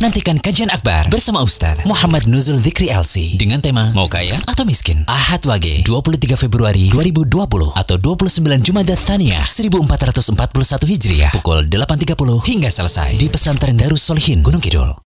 Nantikan kajian akbar bersama Ustaz Muhammad Nuzul Zikri LC dengan tema Mau Kaya atau Miskin? Ahad Wage 23 Februari 2020 atau 29 Jumadat Tania 1441 Hijriah pukul 8.30 hingga selesai di Pesantren Solihin Gunung Kidul.